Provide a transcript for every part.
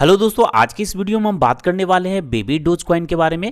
hello दोस्तों आज की इस वीडियो में हम बात करने वाले हैं बेबी डोज क्वाइन के बारे में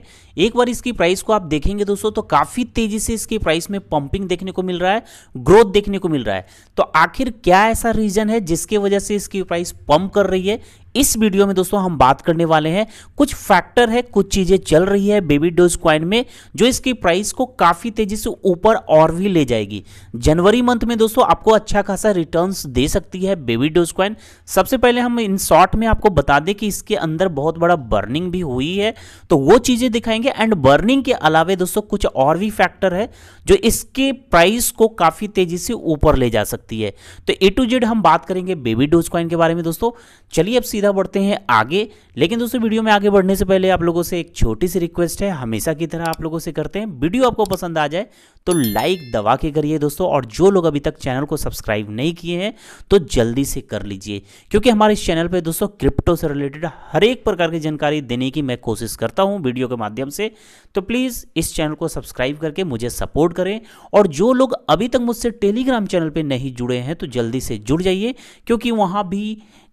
एक बार इसकी प्राइस को आप देखेंगे दोस्तों तो काफ़ी तेजी से इसकी प्राइस में पंपिंग देखने को मिल रहा है ग्रोथ देखने को मिल रहा है तो आखिर क्या ऐसा रीजन है जिसके वजह से इसकी प्राइस पंप कर रही है इस वीडियो में दोस्तों हम बात करने वाले हैं कुछ फैक्टर है कुछ चीज़ें चल रही है बेबी डोज क्वाइन में जो इसकी प्राइस को काफ़ी तेज़ी से ऊपर और भी ले जाएगी जनवरी मंथ में दोस्तों आपको अच्छा खासा रिटर्न दे सकती है बेबी डोज क्वाइन सबसे पहले हम इन शॉर्ट में आपको बता दें कि इसके अंदर बहुत बड़ा बर्निंग भी हुई है तो वो चीज़ें दिखाएंगे एंड बर्निंग के अलावे दोस्तों कुछ और भी फैक्टर है जो इसके प्राइस को काफ़ी तेज़ी से ऊपर ले जा सकती है तो ए टू जेड हम बात करेंगे बेबी डोज क्वाइन के बारे में दोस्तों चलिए अब सीधा सीधा बढ़ते हैं आगे लेकिन दोस्तों वीडियो में आगे बढ़ने से पहले आप लोगों से एक छोटी सी रिक्वेस्ट है हमेशा की तरह आप लोगों से करते हैं वीडियो आपको पसंद आ जाए तो लाइक दबा के करिए दोस्तों और जो लोग अभी तक चैनल को सब्सक्राइब नहीं किए हैं तो जल्दी से कर लीजिए क्योंकि हमारे इस चैनल पर दोस्तों क्रिप्टो से रिलेटेड हर एक प्रकार की जानकारी देने की मैं कोशिश करता हूँ वीडियो के माध्यम से तो प्लीज़ इस चैनल को सब्सक्राइब करके मुझे सपोर्ट करें और जो लोग अभी तक मुझसे टेलीग्राम चैनल पर नहीं जुड़े हैं तो जल्दी से जुड़ जाइए क्योंकि वहाँ भी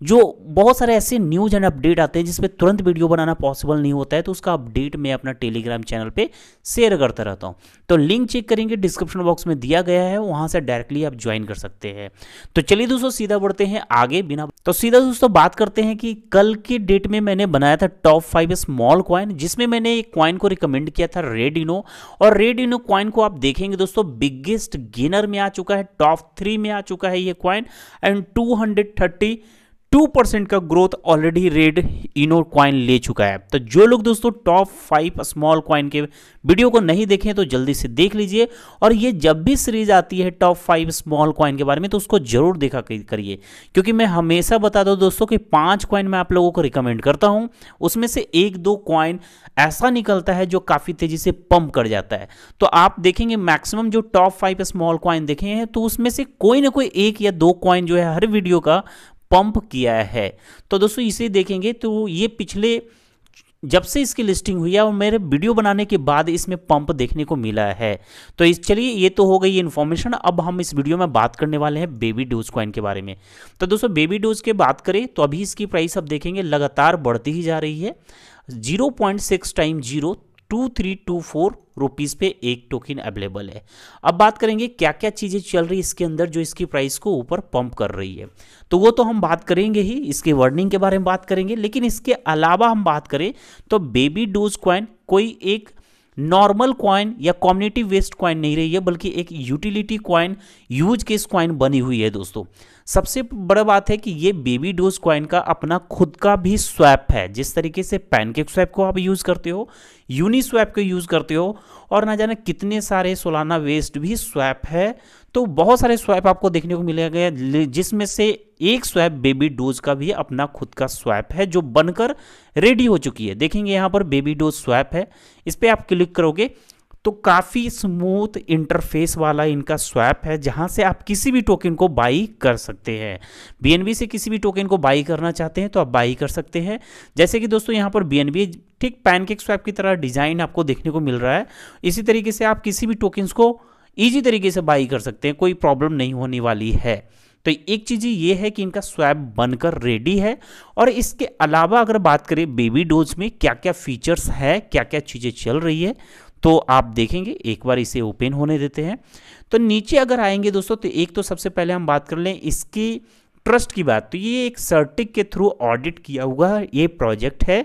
जो बहुत सारे ऐसे न्यूज़ एंड अपडेट आते हैं जिसमें तुरंत वीडियो बनाना पॉसिबल नहीं होता है तो उसका अपडेट मैं अपना टेलीग्राम चैनल पर शेयर करता रहता हूँ तो लिंक चेक करेंगे लिंक डिस्क्रिप्शन बॉक्स में दिया गया है वहां से डायरेक्टली आप ज्वाइन कर सकते हैं तो चलिए दोस्तों सीधा बढ़ते हैं आगे बिना तो सीधा दोस्तों बात करते हैं कि कल के डेट में मैंने बनाया था टॉप फाइव स्मॉल क्वाइन जिसमें मैंने एक क्वाइन को रिकमेंड किया था रेड इनो और रेड इनो क्वाइन को आप देखेंगे दोस्तों बिगेस्ट गेनर में आ चुका है टॉप थ्री में आ चुका है ये coin and two two percent का ग्रोथ ऑलरेडी रेड इनो क्वाइन ले चुका है तो जो लोग दोस्तों टॉप फाइव स्मॉल क्वाइन के वीडियो को नहीं देखे तो जल्दी से देख लीजिए और ये जब भी सीरीज आती है टॉप फाइव स्मॉल क्वाइन के बारे में तो उसको जरूर देखा करिए क्योंकि मैं हमेशा बता दू दोस्तों कि पांच क्वाइन मैं आप लोगों को रिकमेंड करता हूं उसमें से एक दो क्वाइन ऐसा निकलता है जो काफ़ी तेज़ी से पंप कर जाता है तो आप देखेंगे मैक्सिमम जो टॉप फाइव स्मॉल क्वाइन देखे हैं तो उसमें से कोई ना कोई एक या दो क्वाइन जो है हर वीडियो का पंप किया है तो दोस्तों इसे देखेंगे तो ये पिछले जब से इसकी लिस्टिंग हुई है और मेरे वीडियो बनाने के बाद इसमें पंप देखने को मिला है तो इस चलिए ये तो हो गई इन्फॉर्मेशन अब हम इस वीडियो में बात करने वाले हैं बेबी डोज कॉइन के बारे में तो दोस्तों बेबी डोज के बात करें तो अभी इसकी प्राइस अब देखेंगे लगातार बढ़ती ही जा रही है zero point six time zero two three two four rupees पे एक टोकन अवेलेबल है अब बात करेंगे क्या क्या चीज़ें चल रही है इसके अंदर जो इसकी प्राइस को ऊपर पंप कर रही है तो वो तो हम बात करेंगे ही इसके वर्निंग के बारे में बात करेंगे लेकिन इसके अलावा हम बात करें तो बेबी डोज क्वाइन कोई एक नॉर्मल क्वाइन या कम्युनिटी वेस्ट क्वाइन नहीं रही है बल्कि एक utility coin use case coin बनी हुई है दोस्तों सबसे बड़ा बात है कि ये बेबी डोज क्वाइन का अपना खुद का भी स्वैप है जिस तरीके से पैनकेक स्वैप को आप यूज़ करते हो यूनी स्वैप को यूज़ करते हो और ना जाने कितने सारे सोलाना वेस्ट भी स्वैप है तो बहुत सारे स्वैप आपको देखने को मिलेगा जिसमें से एक स्वैप बेबी डोज का भी अपना खुद का स्वैप है जो बनकर रेडी हो चुकी है देखेंगे यहाँ पर बेबी डोज स्वैप है इस पर आप क्लिक करोगे तो काफ़ी स्मूथ इंटरफेस वाला इनका स्वैप है जहां से आप किसी भी टोकन को बाई कर सकते हैं बीएनबी से किसी भी टोकन को बाई करना चाहते हैं तो आप बाई कर सकते हैं जैसे कि दोस्तों यहां पर बीएनबी ठीक पैनकेक स्वैप की तरह डिज़ाइन आपको देखने को मिल रहा है इसी तरीके से आप किसी भी टोकन्स को ईजी तरीके से बाई कर सकते हैं कोई प्रॉब्लम नहीं होने वाली है तो एक चीज़ ये है कि इनका स्वैप बनकर रेडी है और इसके अलावा अगर बात करें बेबी डोज में क्या क्या फीचर्स है क्या क्या चीज़ें चल रही है तो आप देखेंगे एक बार इसे ओपन होने देते हैं तो नीचे अगर आएंगे दोस्तों तो एक तो सबसे पहले हम बात कर लें इसकी ट्रस्ट की बात तो ये एक सर्टिक के थ्रू ऑडिट किया हुआ ये प्रोजेक्ट है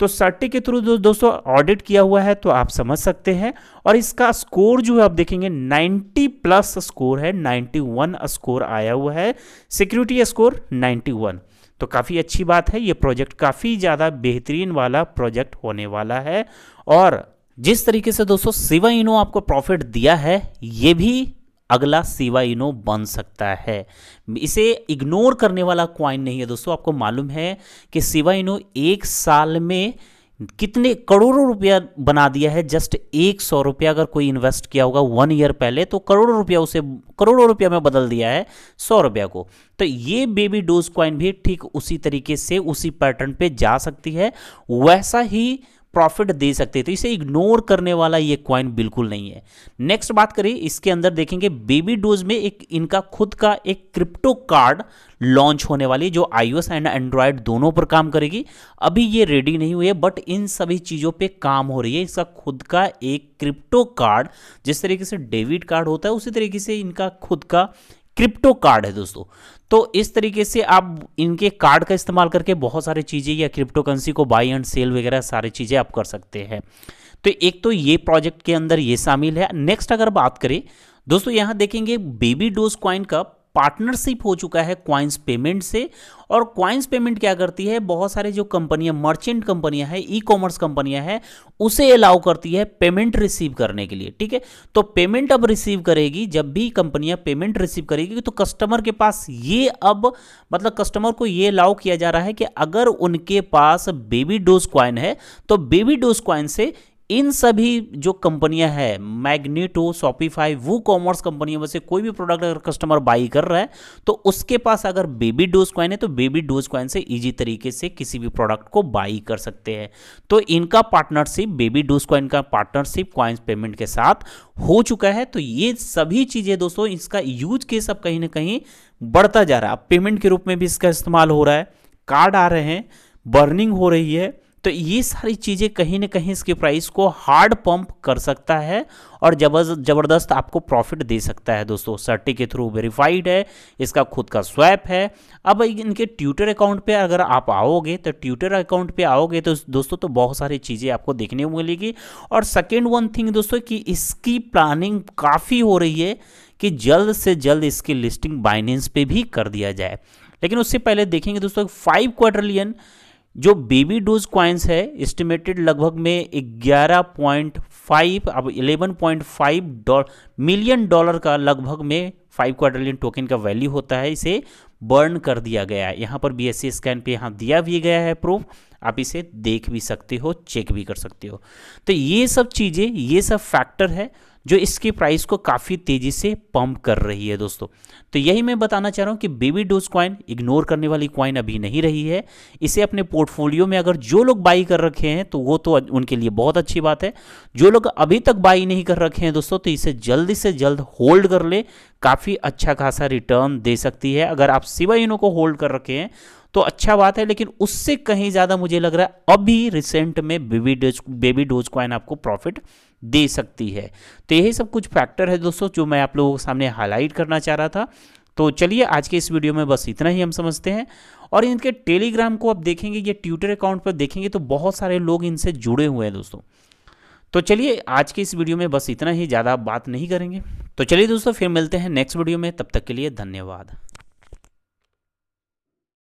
तो सर्टिक के थ्रू दोस्तों ऑडिट किया हुआ है तो आप समझ सकते हैं और इसका स्कोर जो है आप देखेंगे 90 प्लस स्कोर है 91 स्कोर आया हुआ है सिक्योरिटी स्कोर 91 तो काफ़ी अच्छी बात है ये प्रोजेक्ट काफ़ी ज़्यादा बेहतरीन वाला प्रोजेक्ट होने वाला है और जिस तरीके से दोस्तों सिवा इनो आपको प्रॉफिट दिया है ये भी अगला सिवा इनो बन सकता है इसे इग्नोर करने वाला क्वाइन नहीं है दोस्तों आपको मालूम है कि सिवा इनो एक साल में कितने करोड़ों रुपया बना दिया है जस्ट एक सौ रुपया अगर कोई इन्वेस्ट किया होगा वन ईयर पहले तो करोड़ों रुपया उसे करोड़ों रुपया में बदल दिया है सौ रुपया को तो ये बेबी डोज क्वाइन भी ठीक उसी तरीके से उसी पैटर्न पे जा सकती है वैसा ही प्रॉफिट दे सकते तो इसे इग्नोर करने वाला ये क्वाइन बिल्कुल नहीं है नेक्स्ट बात करें इसके अंदर देखेंगे बेबी डोज में एक इनका खुद का एक क्रिप्टो कार्ड लॉन्च होने वाली जो आईओएस एंड एंड्रॉयड दोनों पर काम करेगी अभी ये रेडी नहीं हुई है बट इन सभी चीज़ों पे काम हो रही है इसका खुद का एक क्रिप्टो कार्ड जिस तरीके से डेबिट कार्ड होता है उसी तरीके से इनका खुद का क्रिप्टो कार्ड है दोस्तों तो इस तरीके से आप इनके कार्ड का इस्तेमाल करके बहुत सारी चीज़ें या क्रिप्टो करेंसी को बाई एंड सेल वगैरह सारी चीज़ें आप कर सकते हैं तो एक तो ये प्रोजेक्ट के अंदर ये शामिल है नेक्स्ट अगर बात करें दोस्तों यहाँ देखेंगे बेबी डोज क्वाइन का पार्टनरशिप हो चुका है क्वाइंस पेमेंट से और क्वाइंस पेमेंट क्या करती है बहुत सारे जो कंपनियां मर्चेंट कंपनियां हैं ई कॉमर्स कंपनियां हैं उसे अलाउ करती है पेमेंट रिसीव करने के लिए ठीक है तो पेमेंट अब रिसीव करेगी जब भी कंपनियां पेमेंट रिसीव करेगी तो कस्टमर के पास ये अब मतलब कस्टमर को ये अलाउ किया जा रहा है कि अगर उनके पास बेबी डोज क्वाइन है तो बेबी डोज क्वाइन से इन सभी जो कंपनियां हैं मैग्नेटो शॉपिफाई वो कॉमर्स कंपनियों में से कोई भी प्रोडक्ट अगर कस्टमर बाई कर रहा है तो उसके पास अगर बेबी डोज क्वाइन है तो बेबी डोज क्वाइन से इजी तरीके से किसी भी प्रोडक्ट को बाई कर सकते हैं तो इनका पार्टनरशिप बेबी डोज क्वाइन का पार्टनरशिप क्वाइंस पेमेंट के साथ हो चुका है तो ये सभी चीज़ें दोस्तों इसका यूज केस अब कहीं ना कहीं बढ़ता जा रहा है अब पेमेंट के रूप में भी इसका इस्तेमाल हो रहा है कार्ड आ रहे हैं बर्निंग हो रही है तो ये सारी चीज़ें कहीं ना कहीं इसके प्राइस को हार्ड पंप कर सकता है और ज़बरदस्त आपको प्रॉफिट दे सकता है दोस्तों सर्टी के थ्रू वेरीफाइड है इसका खुद का स्वैप है अब इनके ट्यूटर अकाउंट पे अगर आप आओगे तो ट्यूटर अकाउंट पे आओगे तो दोस्तों तो बहुत सारी चीज़ें आपको देखने को मिलेगी और सेकेंड वन थिंग दोस्तों कि इसकी प्लानिंग काफ़ी हो रही है कि जल्द से जल्द इसकी लिस्टिंग बाइनेंस पे भी कर दिया जाए लेकिन उससे पहले देखेंगे दोस्तों फाइव क्वार्टरलियन जो बेबी डोज क्वाइंस है एस्टिमेटेड लगभग में 11.5 अब 11.5 मिलियन डॉलर का लगभग में फाइव क्वार्टरलियन टोकन का वैल्यू होता है इसे बर्न कर दिया गया है यहाँ पर बी स्कैन पे यहाँ दिया भी गया है प्रूफ आप इसे देख भी सकते हो चेक भी कर सकते हो तो ये सब चीज़ें ये सब फैक्टर है जो इसकी प्राइस को काफ़ी तेज़ी से पंप कर रही है दोस्तों तो यही मैं बताना चाह रहा हूँ कि बेबी डोज कॉइन इग्नोर करने वाली कॉइन अभी नहीं रही है इसे अपने पोर्टफोलियो में अगर जो लोग बाई कर रखे हैं तो वो तो उनके लिए बहुत अच्छी बात है जो लोग अभी तक बाई नहीं कर रखे हैं दोस्तों तो इसे जल्दी से जल्द होल्ड कर ले काफ़ी अच्छा खासा रिटर्न दे सकती है अगर आप सिवा इनो को होल्ड कर रखे हैं तो अच्छा बात है लेकिन उससे कहीं ज़्यादा मुझे लग रहा है अभी रिसेंट में baby doge baby doge coin आपको प्रॉफिट दे सकती है तो यही सब कुछ फैक्टर है दोस्तों जो मैं आप लोगों के सामने हाईलाइट करना चाह रहा था तो चलिए आज के इस वीडियो में बस इतना ही हम समझते हैं और इनके टेलीग्राम को आप देखेंगे या ट्विटर अकाउंट पर देखेंगे तो बहुत सारे लोग इनसे जुड़े हुए हैं दोस्तों तो चलिए आज के इस वीडियो में बस इतना ही ज़्यादा बात नहीं करेंगे तो चलिए दोस्तों फिर मिलते हैं नेक्स्ट वीडियो में तब तक के लिए धन्यवाद